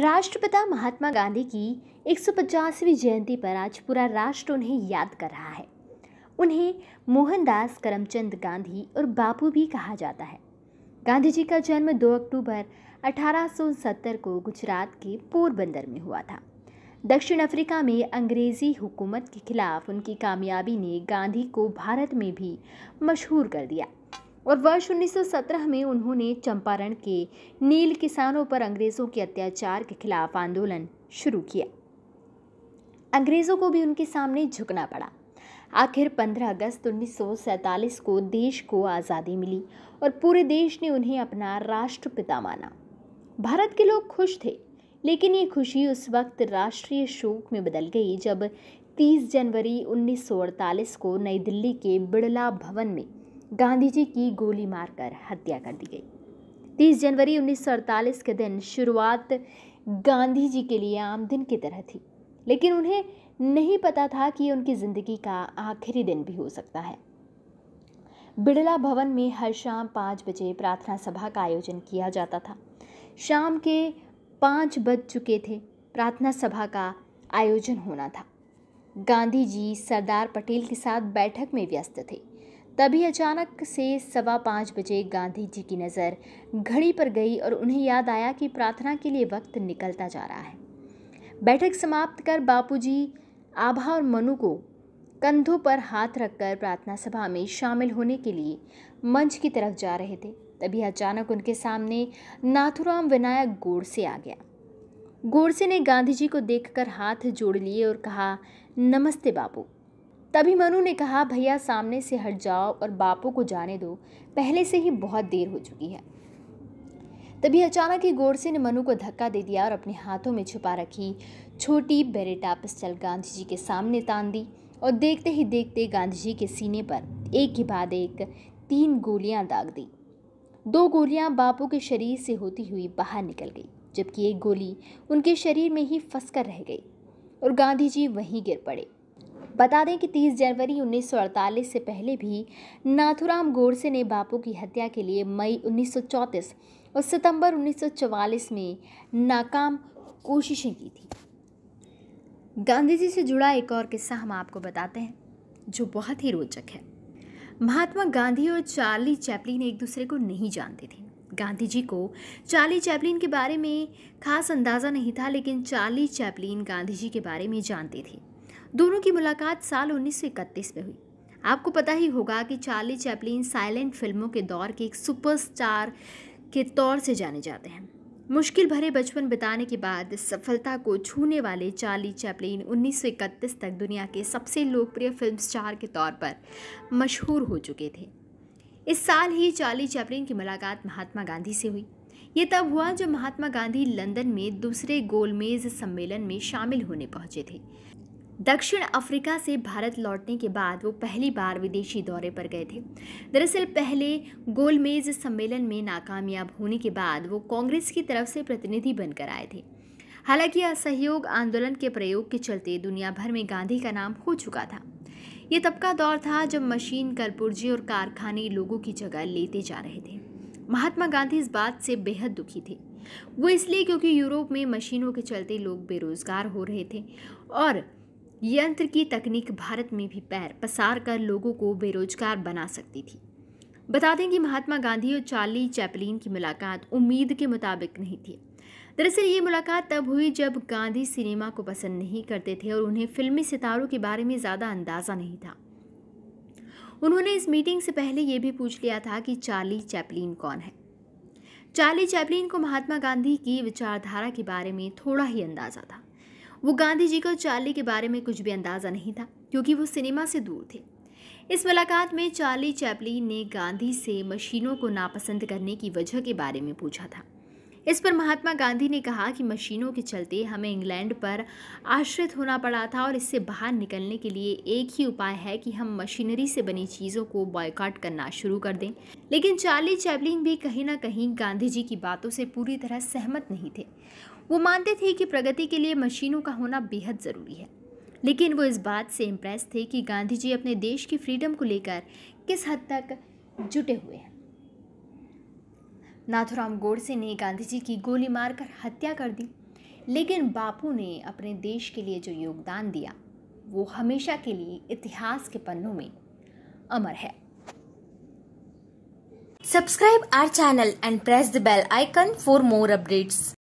राष्ट्रपिता महात्मा गांधी की 150वीं जयंती पर आज पूरा राष्ट्र उन्हें याद कर रहा है उन्हें मोहनदास करमचंद गांधी और बापू भी कहा जाता है गांधी जी का जन्म 2 अक्टूबर 1870 को गुजरात के पोरबंदर में हुआ था दक्षिण अफ्रीका में अंग्रेज़ी हुकूमत के खिलाफ उनकी कामयाबी ने गांधी को भारत में भी मशहूर कर दिया और वर्ष 1917 में उन्होंने चंपारण के नील किसानों पर अंग्रेज़ों के अत्याचार के खिलाफ आंदोलन शुरू किया अंग्रेज़ों को भी उनके सामने झुकना पड़ा आखिर 15 अगस्त 1947 को देश को आज़ादी मिली और पूरे देश ने उन्हें अपना राष्ट्रपिता माना भारत के लोग खुश थे लेकिन ये खुशी उस वक्त राष्ट्रीय शोक में बदल गई जब 30 जनवरी 1948 को नई दिल्ली के बिड़ला भवन में गांधी जी की गोली मारकर हत्या कर दी गई 30 जनवरी उन्नीस के दिन शुरुआत गांधी जी के लिए आम दिन की तरह थी लेकिन उन्हें नहीं पता था कि उनकी ज़िंदगी का आखिरी दिन भी हो सकता है बिड़ला भवन में हर शाम पाँच बजे प्रार्थना सभा का आयोजन किया जाता था शाम के पाँच बज चुके थे प्रार्थना सभा का आयोजन होना था गांधी जी सरदार पटेल के साथ बैठक में व्यस्त थे तभी अचानक से सवा पाँच बजे गांधी जी की नज़र घड़ी पर गई और उन्हें याद आया कि प्रार्थना के लिए वक्त निकलता जा रहा है बैठक समाप्त कर बापूजी आभा और मनु को कंधों पर हाथ रखकर प्रार्थना सभा में शामिल होने के लिए मंच की तरफ जा रहे थे तभी अचानक उनके सामने नाथुराम विनायक गोडसे आ गया गोडसे ने गांधी जी को देखकर हाथ जोड़ लिए और कहा नमस्ते बापू तभी मनु ने कहा भैया सामने से हट जाओ और बापू को जाने दो पहले से ही बहुत देर हो चुकी है तभी अचानक ही गोडसे ने मनु को धक्का दे दिया और अपने हाथों में छुपा रखी छोटी बेरेटा पिस्टल गांधी जी के सामने तान दी और देखते ही देखते गांधी जी के सीने पर एक के बाद एक तीन गोलियां दाग दी दो गोलियां बापू के शरीर से होती हुई बाहर निकल गई जबकि एक गोली उनके शरीर में ही फंस कर रह गई और गांधी जी वहीं गिर पड़े बता दें कि 30 जनवरी 1948 से पहले भी नाथुराम गोडसे ने बापू की हत्या के लिए मई 1934 और सितंबर 1944 में नाकाम कोशिशें की थी गांधी जी से जुड़ा एक और किस्सा हम आपको बताते हैं जो बहुत ही रोचक है महात्मा गांधी और चार्ली चैपलिन एक दूसरे को नहीं जानते थे गांधी जी को चार्ली चैपलिन के बारे में खास अंदाज़ा नहीं था लेकिन चार्ली चैपलिन गांधी जी के बारे में जानते थे दोनों की मुलाकात साल उन्नीस में हुई आपको पता ही होगा कि चार्ली चैपलिन साइलेंट फिल्मों के दौर के एक सुपरस्टार के तौर से जाने जाते हैं मुश्किल भरे बचपन बिताने के बाद सफलता को छूने वाले चार्ली चैपलिन उन्नीस तक दुनिया के सबसे लोकप्रिय फिल्म स्टार के तौर पर मशहूर हो चुके थे इस साल ही चार्ली चैपलिन की मुलाकात महात्मा गांधी से हुई ये तब हुआ जब महात्मा गांधी लंदन में दूसरे गोलमेज सम्मेलन में शामिल होने पहुंचे थे दक्षिण अफ्रीका से भारत लौटने के बाद वो पहली बार विदेशी दौरे पर गए थे दरअसल पहले गोलमेज सम्मेलन में नाकामयाब होने के बाद वो कांग्रेस की तरफ से प्रतिनिधि बनकर आए थे हालांकि असहयोग आंदोलन के प्रयोग के चलते दुनिया भर में गांधी का नाम हो चुका था ये तब का दौर था जब मशीन कलपुर्जे और कारखाने लोगों की जगह लेते जा रहे थे महात्मा गांधी इस बात से बेहद दुखी थे वो इसलिए क्योंकि यूरोप में मशीनों के चलते लोग बेरोज़गार हो रहे थे और यंत्र की तकनीक भारत में भी पैर पसार कर लोगों को बेरोजगार बना सकती थी बता दें कि महात्मा गांधी और चार्ली चैपलिन की मुलाकात उम्मीद के मुताबिक नहीं थी दरअसल ये मुलाकात तब हुई जब गांधी सिनेमा को पसंद नहीं करते थे और उन्हें फिल्मी सितारों के बारे में ज़्यादा अंदाज़ा नहीं था उन्होंने इस मीटिंग से पहले ये भी पूछ लिया था कि चार्ली चैपलिन कौन है चार्ली चैपलिन को महात्मा गांधी की विचारधारा के बारे में थोड़ा ही अंदाज़ा था वो गांधी जी को चार्ली के बारे में कुछ भी अंदाज़ा नहीं था क्योंकि वो सिनेमा से दूर थे इस मुलाकात में चार्ली चैपलिन ने गांधी से मशीनों को नापसंद करने की वजह के बारे में पूछा था इस पर महात्मा गांधी ने कहा कि मशीनों के चलते हमें इंग्लैंड पर आश्रित होना पड़ा था और इससे बाहर निकलने के लिए एक ही उपाय है कि हम मशीनरी से बनी चीज़ों को बॉयकॉट करना शुरू कर दें लेकिन चार्ली चैपलिन भी कहीं ना कहीं गांधी जी की बातों से पूरी तरह सहमत नहीं थे वो मानते थे कि प्रगति के लिए मशीनों का होना बेहद ज़रूरी है लेकिन वो इस बात से इम्प्रेस थे कि गांधी जी अपने देश की फ्रीडम को लेकर किस हद तक जुटे हुए हैं नाथुराम गोडसे ने गांधी जी की गोली मारकर हत्या कर दी लेकिन बापू ने अपने देश के लिए जो योगदान दिया वो हमेशा के लिए इतिहास के पन्नों में अमर है subscribe our channel and press the bell icon for more updates